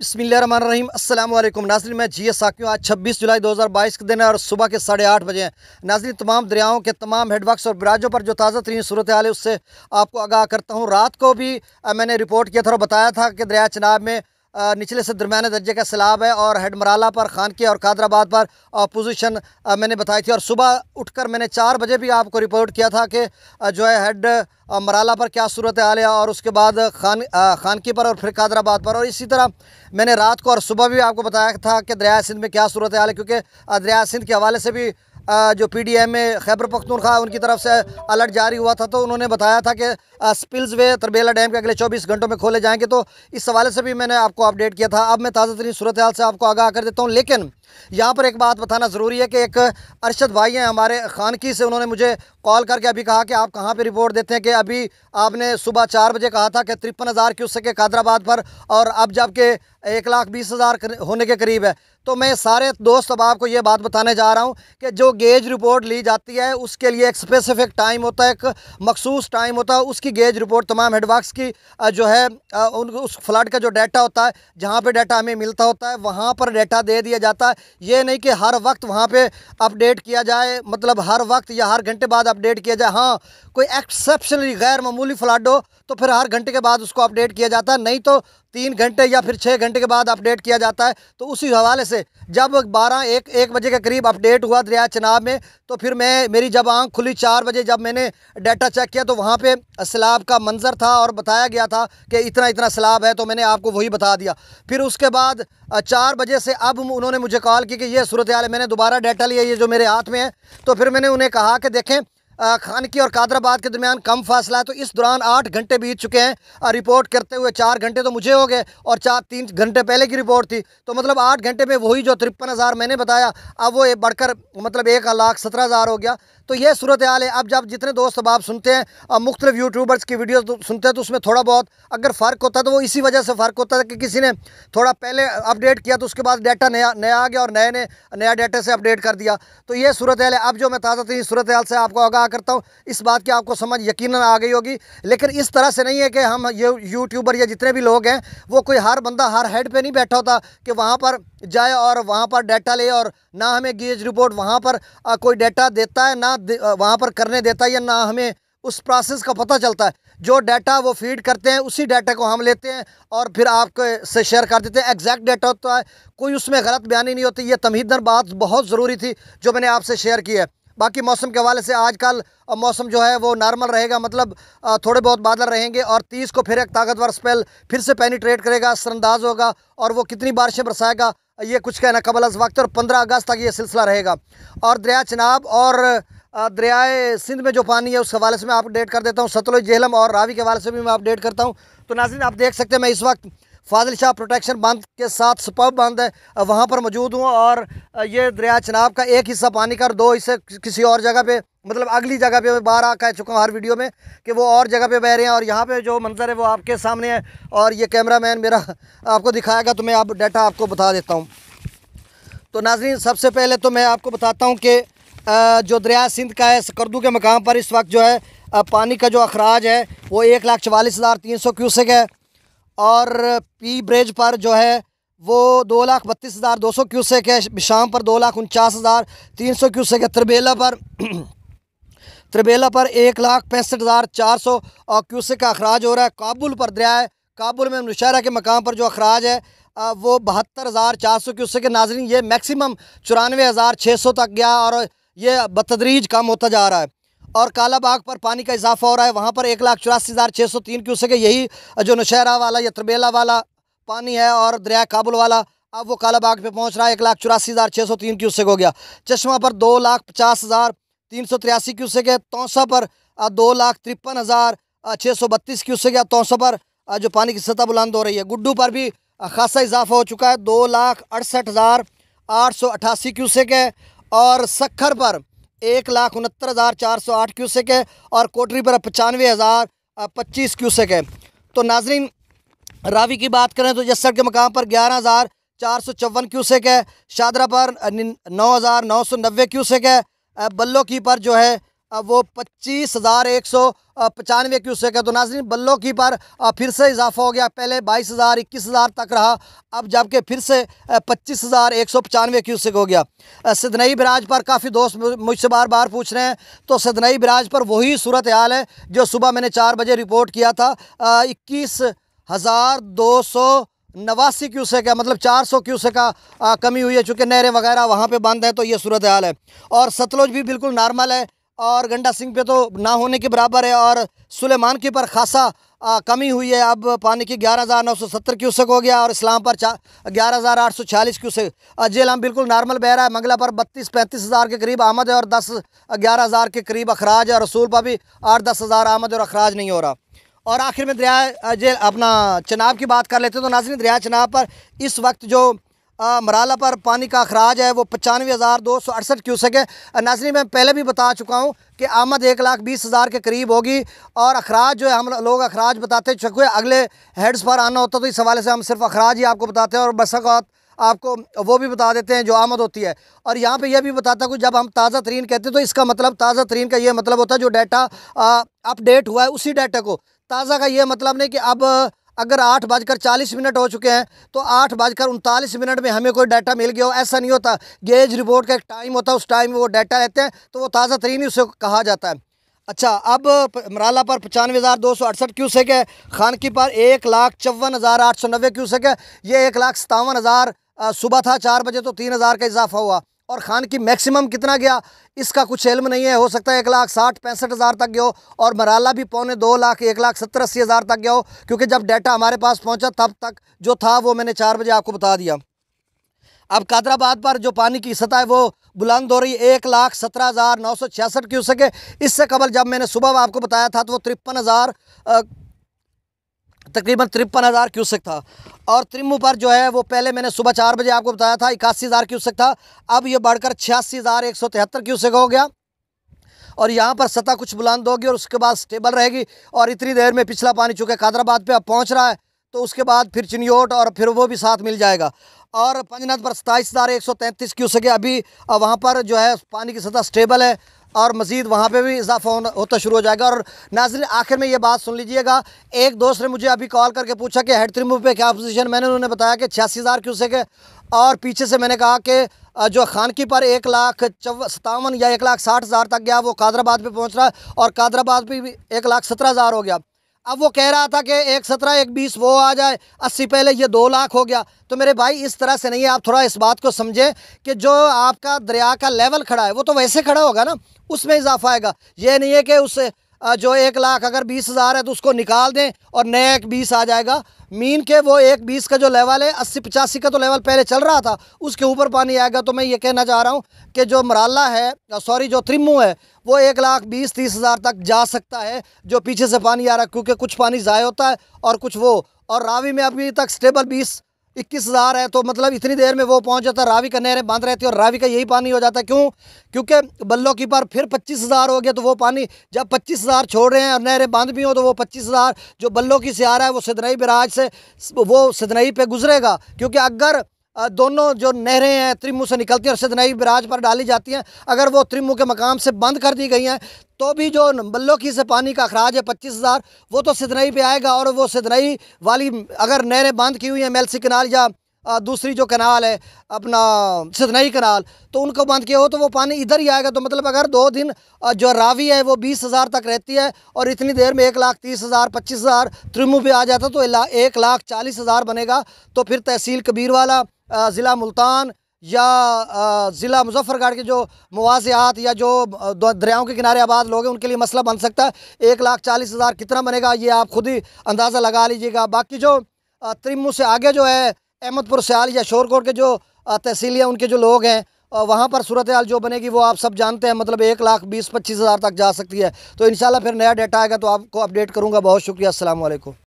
बसमीम अल्लाम नाजरीन मैं जी एस हूँ आज 26 जुलाई 2022 के दिन है और सुबह के साढ़े आठ बजे हैं नाजरीन तमाम दरियाओं के तमाम हेडवर्क्स और बराजों पर जो ताज़ा तरीन सूरत हाल है उससे आपको आगाह करता हूँ रात को भी मैंने रिपोर्ट किया था और बताया था कि दरिया चनाब में निचले से दरमियाने दर्जे का सैलाब है और हेडमराला पर खानके और कादराबाद पर पोजीशन मैंने बताई थी और सुबह उठकर मैंने चार बजे भी आपको रिपोर्ट किया था कि जो है हेड मराला पर क्या सूरत हाल है और उसके बाद खान खानकी पर और फिर कादराबाद पर और इसी तरह मैंने रात को और सुबह भी आपको बताया था कि दरिया सिंध में क्या सूरत हाल है क्योंकि दरिया सिंध के हवाले से भी जो P D M A Khyber Pakhtunkhwa उनकी तरफ से अलर्ट जारी हुआ था तो उन्होंने बताया था कि स्पिल्स वे तरबेला डैम के अगले चौबीस घंटों में खोले जाएंगे तो इस हवाले से भी मैंने आपको अपडेट किया था अब मैं ताज़ा तरीन सूरत हाल से आपको आगाह कर देता हूँ लेकिन यहाँ पर एक बात बताना ज़रूरी है कि एक अरशद भाई हैं हमारे खानकी से उन्होंने मुझे कॉल करके अभी कहा कि आप कहाँ पे रिपोर्ट देते हैं कि अभी आपने सुबह चार बजे कहा था कि तिरपन हज़ार क्यूसक है कादराबाद पर और अब जबकि एक लाख बीस हज़ार होने के करीब है तो मैं सारे दोस्त अब आपको ये बात बताने जा रहा हूँ कि जो गेज रिपोर्ट ली जाती है उसके लिए एक स्पेसिफिक टाइम होता है एक मखसूस टाइम होता है उसकी गेज रिपोर्ट तमाम हेडवर्कस की जो है उन उस फ्लड का जो डाटा होता है जहाँ पर डाटा हमें मिलता होता है वहाँ पर डाटा दे दिया जाता है ये नहीं कि हर वक्त वहाँ पर अपडेट किया जाए मतलब हर वक्त या हर घंटे बाद अपडेट किया जाए हाँ कोई एक्सेप्शनली गैर मामूली फ्लड हो तो फिर हर घंटे के बाद उसको अपडेट किया जाता है नहीं तो तीन घंटे या फिर छः घंटे के बाद अपडेट किया जाता है तो उसी हवाले से जब बारह एक एक बजे के करीब अपडेट हुआ दरिया चनाब में तो फिर मैं मेरी जब आँख खुली चार बजे जब मैंने डाटा चेक किया तो वहाँ पे सैलाब का मंजर था और बताया गया था कि इतना इतना सैलाब है तो मैंने आपको वही बता दिया फिर उसके बाद चार बजे से अब उन्होंने मुझे कॉल की कि ये सूरत हाल है मैंने दोबारा डाटा लिया ये जो मेरे हाथ में है तो फिर मैंने उन्हें कहा कि देखें खानकी और कादराबाद के दरमियान कम फासला है तो इस दौरान आठ घंटे बीत चुके हैं रिपोर्ट करते हुए चार घंटे तो मुझे हो गए और चार तीन घंटे पहले की रिपोर्ट थी तो मतलब आठ घंटे में वही जो तिरपन हज़ार मैंने बताया अब वो बढ़कर मतलब एक लाख सत्रह हज़ार हो गया तो ये सूरत हाल है अब जब जितने दोस्त अब आप सुनते हैं और मुख्तलिफ यूट्यूबर्स की वीडियो तो सुनते हैं तो उसमें थोड़ा बहुत अगर फ़र्क होता है तो वो इसी वजह से फ़र्क होता है कि किसी ने थोड़ा पहले अपडेट किया तो उसके बाद डाटा नया नया आ गया और नए ने नया डाटा से अपडेट कर दिया तो ये सूरत हाल है अब जो मैं ताज़ा थी सूरत हाल से आपको आगा कहा करता हूँ इस बात की आपको समझ यकीन आ गई होगी लेकिन इस तरह से नहीं है कि हम ये यूट्यूबर या जितने भी लोग हैं वो कोई हर बंदा हर हेड पे नहीं बैठा होता कि वहाँ पर जाए और वहाँ पर डाटा ले और ना हमें गेज रिपोर्ट वहाँ पर कोई डाटा देता है ना वहाँ पर करने देता है या ना हमें उस प्रोसेस का पता चलता है जो डाटा वो फीड करते हैं उसी डाटा को हम लेते हैं और फिर आपके से शेयर कर देते हैं एग्जैक्ट डाटा होता है कोई उसमें गलत बयानी नहीं होती ये तमहीदन बात बहुत ज़रूरी थी जो मैंने आपसे शेयर की है बाकी मौसम के हवाले से आज कल मौसम जो है वो नॉर्मल रहेगा मतलब थोड़े बहुत बादल रहेंगे और तीस को फिर एक ताकतवर स्पेल फिर से पेनीट्रेट करेगा असरअंदाज होगा और वो कितनी बारिशें बरसाएगा ये कुछ कहना कबल अज वक्त और पंद्रह अगस्त तक ये सिलसिला रहेगा और दरिया चनाब और दरियाए सिंध में जो पानी है उस हवाले से मैं अपडेट कर देता हूँ सतलुज जेहलम और रावी के हवाले से भी मैं अपडेट करता हूँ तो नाजिन आप देख सकते हैं मैं इस वक्त फाजिल शाह प्रोटेक्शन बंद के साथ सुपब बंद है वहाँ पर मौजूद हूँ और ये दरिया चनाब का एक हिस्सा पानी का और दो हिस्से किसी और जगह पे मतलब अगली जगह पे मैं बाहर आ कह चुका हूँ हर वीडियो में कि वो और जगह पे बह रहे हैं और यहाँ पे जो मंजर है वो आपके सामने है और ये कैमरा मैन मेरा आपको दिखाएगा तो मैं आप डाटा आपको बता देता हूँ तो नाजरीन सबसे पहले तो मैं आपको बताता हूँ कि जो दरिया सिंध का है सकर्दू के मकाम पर इस वक्त जो है पानी का जो अखराज है वो एक लाख चवालीस हज़ार तीन सौ क्यूसेक है और पी ब्रिज पर जो है वो दो लाख बत्तीस हज़ार दो सौ क्यूसेक है शाम पर दो लाख उनचास हज़ार तीन सौ क्यूसेक है त्रिबेला पर त्रिबेला पर एक लाख पैंसठ हज़ार चार सौ क्यूसेक का अखराज हो रहा है काबुल पर दरिया है काबुल में नशहरा के मकाम पर जो अखराज है वो बहत्तर हज़ार चार सौ क्यूसेक के नाजरन ये मैक्सिमम चौरानवे हज़ार छः सौ तक गया और ये बतदरीज कम होता जा रहा है और कालाबाग पर पानी का इजाफा हो रहा है वहाँ पर एक लाख चौरासी हज़ार छः सौ तीन क्यूसेक है यही जो नशहरा वाला या तरबेला वाला पानी है और दरिया काबुल वाला अब वो कालाबाग पे पहुँच रहा है एक लाख चौरासी हज़ार छः सौ तीन क्यूसेक हो गया चश्मा पर दो लाख पचास हज़ार तीन सौ तिरासी क्यूसेक है तोसा पर दो लाख तिरपन हज़ार छः सौ बत्तीस क्यूसेक है तोसा पर जो पानी की सतह बुलंद हो रही है गुड्डू पर भी खासा इजाफा हो चुका है दो लाख अड़सठ हज़ार आठ सौ अट्ठासी क्यूसेक है और सखर पर एक लाख उनहत्तर हज़ार चार सौ आठ क्यूसेक है और कोटरी पर पचानवे हज़ार पच्चीस क्यूसेक है तो नाजरीन रावी की बात करें तो यसर के मकाम पर ग्यारह हज़ार चार सौ चौवन क्यूसेक है शादरा पर नौ हज़ार नौ सौ नब्बे क्यूसेक है बल्लो की पर जो है वो पच्चीस हज़ार एक सौ पचानवे क्यूसेक है तो नाजरीन बल्लों की पर फिर से इजाफा हो गया पहले बाईस हज़ार इक्कीस हज़ार तक रहा अब जबकि फिर से पच्चीस हज़ार एक सौ पचानवे क्यूसेक हो गया सिदनई बराज पर काफ़ी दोस्त मुझसे बार बार पूछ रहे हैं तो सिदनई बराज पर वही सूरत हाल है जो सुबह मैंने चार बजे रिपोर्ट किया था इक्कीस हज़ार दो सौ नवासी क्यूसेक है मतलब चार सौ से का आ, कमी हुई है चूँकि नहरें वगैरह वहाँ पे बंद हैं तो ये सूरत हाल है और सतलुज भी बिल्कुल नॉर्मल है और गंडा सिंह पे तो ना होने के बराबर है और सुलेमान के पर खासा आ, कमी हुई है अब पानी की ग्यारह हज़ार नौ सौ सत्तर क्यूसक हो गया और इस्लाम पर ग्यारह हज़ार आठ सौ छियालीस क्यूसक जेलाम बिल्कुल नॉर्मल बह रहा है मंगला पर बत्तीस पैंतीस हज़ार के करीब आमद है और दस ग्यारह हज़ार के करीब अखराज है रसूल पर भी आठ दस हज़ार आमद और अखराज नहीं हो रहा और आखिर में दरिया जेल अपना चनाब की बात कर लेते हैं तो नाजिन दरिया चनाब पर इस वक्त जो मराला पर पानी का अखराज है वो पचानवे हज़ार दो सौ अड़सठ क्यूसेक है नाजरी मैं पहले भी बता चुका हूँ कि आमद एक लाख बीस हज़ार के करीब होगी और अखराज जो है हम लोग अखराज बताते चुके अगले हेड्स पर आना होता तो इस हवाले से हम सिर्फ अखराज ही आपको बताते हैं और बसकौत आपको वो भी बता देते हैं जो आमद होती है और यहाँ पे यह भी बताता हूँ जब हम ताज़ा तरीन कहते हैं तो इसका मतलब ताज़ा तरीन का ये मतलब होता है जो डाटा अपडेट हुआ है उसी डाटा को ताज़ा का ये मतलब नहीं कि अब अगर आठ बजकर चालीस मिनट हो चुके हैं तो आठ बजकर उनतालीस मिनट में हमें कोई डाटा मिल गया हो ऐसा नहीं होता गेज रिपोर्ट का एक टाइम होता है उस टाइम में वो डाटा रहते हैं तो वो ताज़ा तरीन ही उसे कहा जाता है अच्छा अब मराला पर पचानवे हज़ार दो सौ अड़सठ क्यूसेक है खानकी पर एक लाख चौवन हज़ार आठ सौ नब्बे क्यूसेक है ये एक लाख सतावन हज़ार सुबह था चार बजे तो तीन हज़ार का इजाफा हुआ और खान की मैक्सिमम कितना गया इसका कुछ इल्म नहीं है हो सकता है एक लाख साठ पैंसठ हज़ार तक गया हो और मराला भी पौने दो लाख एक लाख सत्तर अस्सी हज़ार तक गया हो क्योंकि जब डाटा हमारे पास पहुंचा तब तक जो था वो मैंने चार बजे आपको बता दिया अब कादराबाद पर जो पानी की सतह है वो बुलंद हो रही है एक लाख सत्रह हज़ार नौ सौ छियासठ क्यूसक है इससे कबल जब मैंने सुबह आपको बताया था तो वो तिरपन हज़ार तकरीबन तिरपन हज़ार क्यूसेक था और त्रिमू पर जो है वो पहले मैंने सुबह चार बजे आपको बताया था इक्यासी हज़ार क्यूसेक था अब ये बढ़कर छियासी हज़ार एक सौ तिहत्तर क्यूसेक हो गया और यहाँ पर सतह कुछ बुलंद होगी और उसके बाद स्टेबल रहेगी और इतनी देर में पिछला पानी चूँकि कादराबाद पर अब पहुँच रहा है तो उसके बाद फिर चिनियोट और फिर वो भी साथ मिल जाएगा और पंजनाथ पर सताईस हज़ार एक सौ तैंतीस क्यूसेक अभी वहाँ पर जो है पानी की सतह स्टेबल है और मज़ीद वहाँ पर भी इजाफा होता शुरू हो जाएगा और नाजिल आखिर में ये बात सुन लीजिएगा एक दोस्त ने मुझे अभी कॉल करके पूछा कि हेड त्रिमुव पे क्या पोजीशन मैंने उन्होंने बताया कि छियासी हज़ार क्यूसेक है और पीछे से मैंने कहा कि जो खानकी पर एक लाख चौ सतावन या एक लाख साठ हज़ार तक गया वो कादराबाद पे पहुंच रहा है और कादराबाद पर भी एक लाख सत्रह हज़ार हो गया अब वो कह रहा था कि एक सत्रह एक बीस वो आ जाए अस्सी पहले ये दो लाख हो गया तो मेरे भाई इस तरह से नहीं है आप थोड़ा इस बात को समझें कि जो आपका दरिया का लेवल खड़ा है वो तो वैसे खड़ा होगा ना उसमें इजाफा आएगा ये नहीं है कि उस जो एक लाख अगर बीस हज़ार है तो उसको निकाल दें और नया एक बीस आ जाएगा मीन के वो एक बीस का जो लेवल है अस्सी पचासी का तो लेवल पहले चल रहा था उसके ऊपर पानी आएगा तो मैं ये कहना चाह रहा हूँ कि जो मराला है सॉरी जो त्रिमू है वो एक लाख बीस तीस हज़ार तक जा सकता है जो पीछे से पानी आ रहा है क्योंकि कुछ पानी ज़ाय होता है और कुछ वो और रावी में अभी तक स्टेबल बीस इक्कीस हज़ार है तो मतलब इतनी देर में वो पहुंच जाता रावी का नहरें बंद रहती है और रावी का यही पानी हो जाता है क्यों क्योंकि बल्लों की बार फिर पच्चीस हज़ार हो गया तो वो पानी जब पच्चीस हज़ार छोड़ रहे हैं और नहरें बंद भी हों तो वो पच्चीस हज़ार जो बल्लों की सियारा है वो सिदनई बराज से वो सिदनई पर गुजरेगा क्योंकि अगर दोनों जो नहरें हैं त्रिमू से निकलती हैं और सिद्धनाई बराज पर डाली जाती हैं अगर वो त्रिमु के मकाम से बंद कर दी गई हैं तो भी जो बल्लो की से पानी का अखराज है पच्चीस हज़ार वो तो सिद्धनाई पे आएगा और वो सिद्धनाई वाली अगर नहरें बंद की हुई हैं मेलसी कनाल या दूसरी जो कनाल है अपना सिदनई कनाल तो उनको बंद किया हो तो वो पानी इधर ही आएगा तो मतलब अगर दो दिन जो रावी है वो बीस हज़ार तक रहती है और इतनी देर में एक लाख तीस हज़ार पच्चीस हज़ार त्रिमू पे आ जाता तो एक लाख चालीस हज़ार बनेगा तो फिर तहसील कबीर वाला ज़िला मुल्तान या ज़िला मुजफ्फरगढ़ के जो मुआवजात या जो दरियाओं के किनारे आबाद लोग हैं उनके लिए मसला बन सकता है एक लाख चालीस हज़ार कितना बनेगा ये आप खुद ही अंदाज़ा लगा लीजिएगा बाकी जो त्रिमू से आगे जो है अहमदपुर सयाल या शोरकोट के जो तहसील हैं उनके जो लोग हैं वहाँ पर सूरत हाल जो बनेगी वो आप सब जानते हैं मतलब एक लाख बीस पच्चीस हज़ार तक जा सकती है तो इन फिर नया डेटा आएगा तो आपको अपडेट करूँगा बहुत शुक्रिया असल